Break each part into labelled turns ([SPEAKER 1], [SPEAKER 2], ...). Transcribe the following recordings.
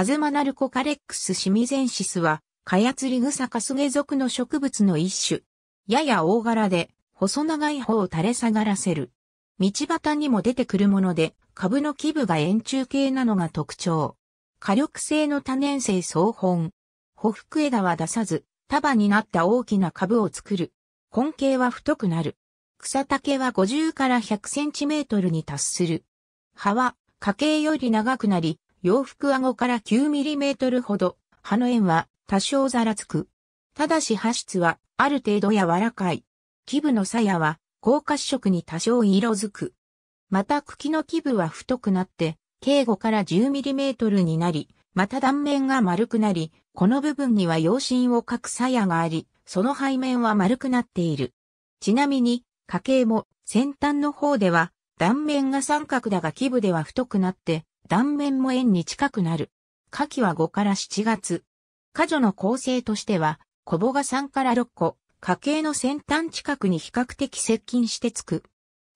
[SPEAKER 1] アズマナルコカレックスシミゼンシスは、カヤツリグサカスゲ属の植物の一種。やや大柄で、細長い方を垂れ下がらせる。道端にも出てくるもので、株の基部が円柱形なのが特徴。火力性の多年生総本。補服枝は出さず、束になった大きな株を作る。根茎は太くなる。草丈は50から100センチメートルに達する。葉は、花茎より長くなり、洋服顎から 9mm ほど、葉の円は多少ざらつく。ただし葉質はある程度柔らかい。基部の鞘は高褐色に多少色づく。また茎の基部は太くなって、径5から 10mm になり、また断面が丸くなり、この部分には陽針を描く鞘があり、その背面は丸くなっている。ちなみに、家系も先端の方では断面が三角だが基部では太くなって、断面も円に近くなる。下記は5から7月。果女の構成としては、コボが3から6個、家系の先端近くに比較的接近してつく。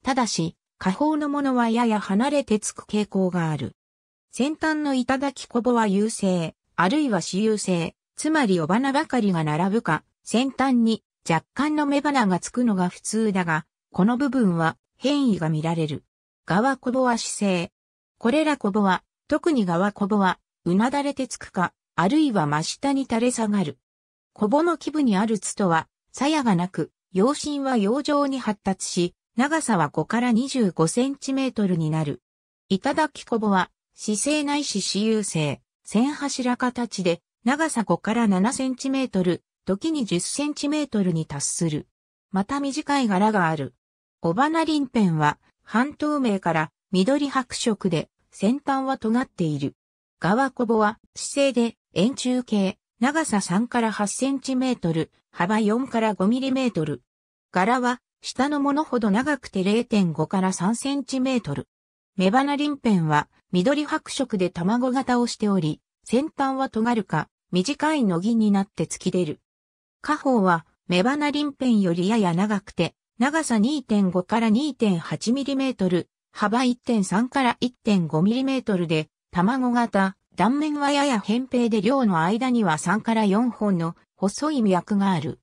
[SPEAKER 1] ただし、下方のものはやや離れてつく傾向がある。先端の頂コボは優勢、あるいは私有性、つまり尾花ばかりが並ぶか、先端に若干の雌花がつくのが普通だが、この部分は変異が見られる。側コボは姿勢、これらコボは、特に側コボは、うなだれてつくか、あるいは真下に垂れ下がる。コボの基部にあるツとは、鞘がなく、養心は洋上に発達し、長さは5から25センチメートルになる。いただきコボは、姿勢ないし私有性、線柱形で、長さ5から7センチメートル、時に10センチメートルに達する。また短い柄がある。リンペンは、半透明から緑白色で、先端は尖っている。側こぼは、姿勢で、円柱形、長さ3から8センチメートル、幅4から5ミリメートル。柄は、下のものほど長くて0.5から3センチメートル。目鼻鱗片は、緑白色で卵型をしており、先端は尖るか、短いのぎになって突き出る。下方は、目鼻鱗片よりやや長くて、長さ2.5から2.8ミリメートル、幅1.3から1.5ミリメートルで、卵型、断面はやや扁平で量の間には3から4本の細い脈がある。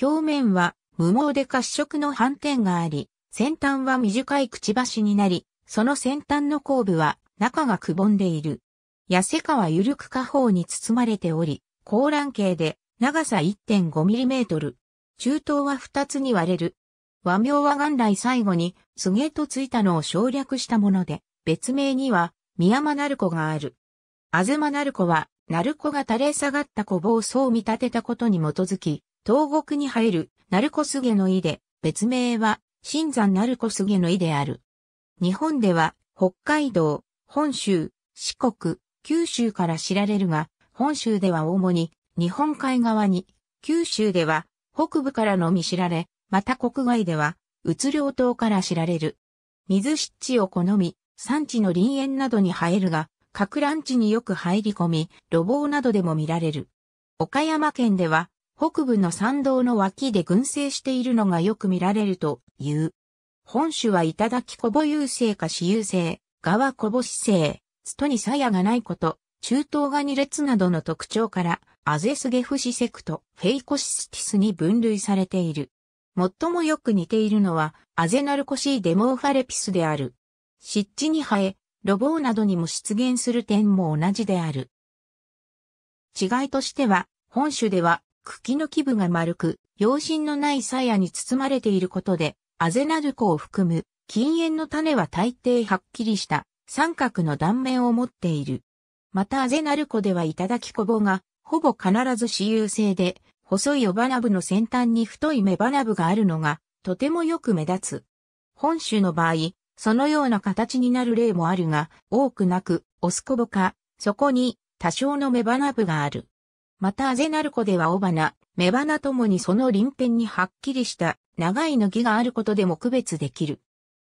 [SPEAKER 1] 表面は無毛で褐色の斑点があり、先端は短いくちばしになり、その先端の後部は中がくぼんでいる。痩せかは緩く下方に包まれており、高卵形で長さ1 5トル。中等は2つに割れる和名は元来最後に、すげとついたのを省略したもので、別名には、宮間鳴子がある。あずま鳴子は、鳴子が垂れ下がった小房そう見立てたことに基づき、東国に入る、鳴子すげの意で、別名は、新山鳴子すげの意である。日本では、北海道、本州、四国、九州から知られるが、本州では主に、日本海側に、九州では、北部からのみ知られ、また国外では、うつ病島から知られる。水湿地を好み、産地の林園などに生えるが、各乱地によく入り込み、路傍などでも見られる。岡山県では、北部の山道の脇で群生しているのがよく見られるという。本種は頂きこぼ優勢か私優勢、側こぼし勢、つとに鞘がないこと、中東が二列などの特徴から、アゼスゲフシセクト、フェイコシスティスに分類されている。最もよく似ているのは、アゼナルコシーデモーファレピスである。湿地に生え、ロボウなどにも出現する点も同じである。違いとしては、本種では、茎の基部が丸く、葉心のない鞘に包まれていることで、アゼナルコを含む、禁煙の種は大抵はっきりした三角の断面を持っている。またアゼナルコではいただきコボが、ほぼ必ず私有性で、細い尾花部の先端に太い芽花部があるのが、とてもよく目立つ。本種の場合、そのような形になる例もあるが、多くなく、オスコボか、そこに多少の芽花部がある。またアゼナルコでは尾花、芽花ともにその輪辺にはっきりした長いの木があることでも区別できる。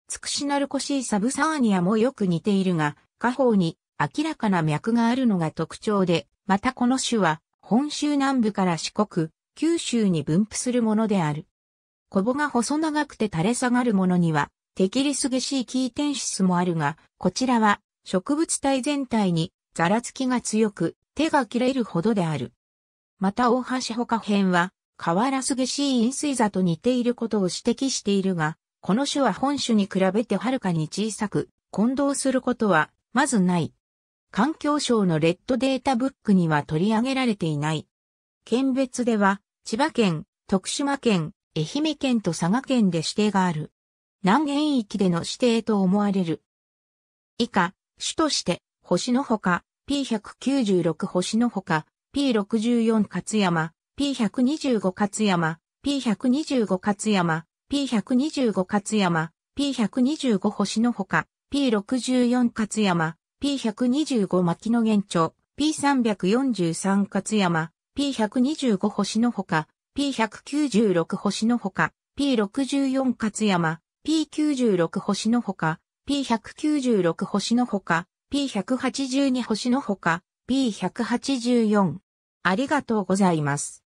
[SPEAKER 1] ツクシナルコシーサブサーニアもよく似ているが、下方に明らかな脈があるのが特徴で、またこの種は本州南部から四国、九州に分布するものである。コボが細長くて垂れ下がるものには、テキリスゲシキーテンシスもあるが、こちらは植物体全体にザラつきが強く、手が切れるほどである。また大橋ほか編は、河原すげしい飲水座と似ていることを指摘しているが、この種は本種に比べてはるかに小さく、混同することは、まずない。環境省のレッドデータブックには取り上げられていない。県別では、千葉県、徳島県、愛媛県と佐賀県で指定がある。南限域での指定と思われる。以下、主として、星のほか、P196 星のほか、P64 勝山、P125 勝山、P125 勝山、P125 勝山、P125 星のほか、P64 勝山、P125 牧野源町、P343 勝山、P125 星のほか、P196 星のほか、P64 勝山、P96 星のほか、P196 星のほか、P182 星のほか、P184。ありがとうございます。